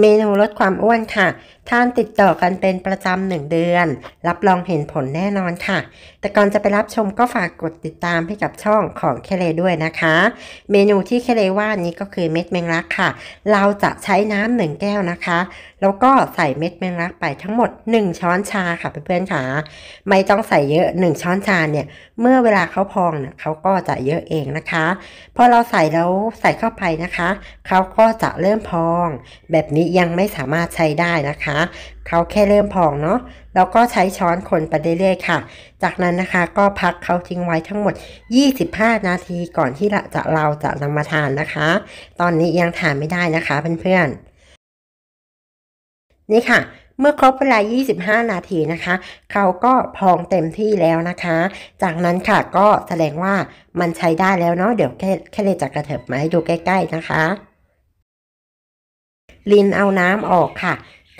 เมนูลดความอ้วนค่ะทานติดต่อกันเป็นประจำหนึ่งเดือน รับรองเห็นผลแน่นอนค่ะ แต่ก่อนจะไปรับชมก็ฝากกดติดตามให้กับช่องของเคเลด้วยนะคะ เมนูที่เคเลว่านี้ก็คือเม็ดแมงลักค่ะ เราจะใช้น้ำหนึ่งแก้วนะคะ แล้วก็ใส่เม็ดแมงลักไปทั้งหมด 1 ช้อนชาค่ะเพื่อนๆค่ะไม่ต้องใส่เยอะ 1 ช้อนชาเนี่ยเมื่อเวลาเขาพองเนี่ยเขาก็จะเยอะเองนะคะพอเราใส่แล้วใส่เข้าไปนะคะเขาก็จะเริ่มพองแบบนี้ยังไม่สามารถใช้ได้นะคะ เขาแค่เริ่มพองเนาะ แล้วก็ใช้ช้อนคนไปเรื่อยๆค่ะ จากนั้นนะคะก็พักเขาทิ้งไว้ทั้งหมด 25 นาทีก่อนที่จะเราจะนำมาทานนะคะ ตอนนี้ยังทานไม่ได้นะคะเพื่อนๆ นี่ค่ะ เมื่อครบเวลา 25 นาทีนะคะ เขาก็พองเต็มที่แล้วนะคะ จากนั้นค่ะก็แสดงว่ามันใช้ได้แล้วเนาะ เดี๋ยวแค่แค่เลยจะกระเถิบมาให้ดูใกล้ ๆนะคะลินเอาน้ำออกค่ะ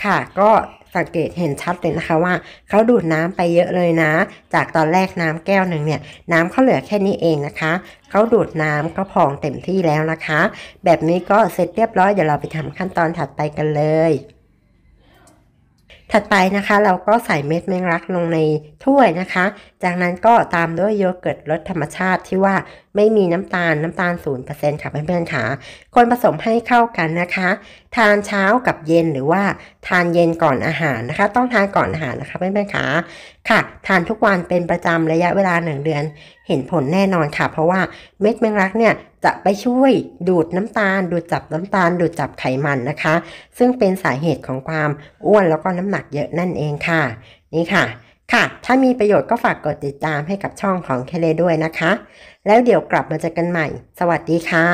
ค่ะ ก็สังเกตเห็นชัดเลยนะคะว่า เขาดูดน้ำไปเยอะเลยนะ จากตอนแรกน้ำแก้วหนึ่งเนี่ยน้ำเขาเหลือแค่นี้เองนะคะ เขาดูดน้ำก็พองเต็มที่แล้วนะคะ แบบนี้ก็เสร็จเรียบร้อย เดี๋ยวเราไปทำขั้นตอนถัดไปกันเลยัดไปนะคะเราก็ใส่เม็ดแมงลักลงในถ้วยนะคะ จากนั้นก็ตามด้วยโยเกิร์ตรสธรรมชาติที่ว่าไม่มีน้ำตาลน้ำตาล0%ค่ะเพื่อนๆค่ะคนผสมให้เข้ากันนะคะ ทานเช้ากับเย็นหรือว่าทานเย็นก่อนอาหารนะคะต้องทานก่อนอาหารนะคะเพื่อนๆค่ะค่ะทานทุกวันเป็นประจำระยะเวลา 1 เดือนเห็นผลแน่นอนค่ะ เพราะว่าเม็ดแมงลักเนี่ยจะไปช่วยดูดน้ำตาล ดูดจับน้ำตาล ดูดจับไขมันนะคะ ซึ่งเป็นสาเหตุของความ อ้วนแล้วก็น้ำหนักเยอะนั่นเองค่ะ นี่ค่ะ ค่ะ ถ้ามีประโยชน์ก็ฝากกดติดตามให้กับช่องของเคเลด้วยนะคะ แล้วเดี๋ยวกลับมาเจอกันใหม่ สวัสดีค่ะ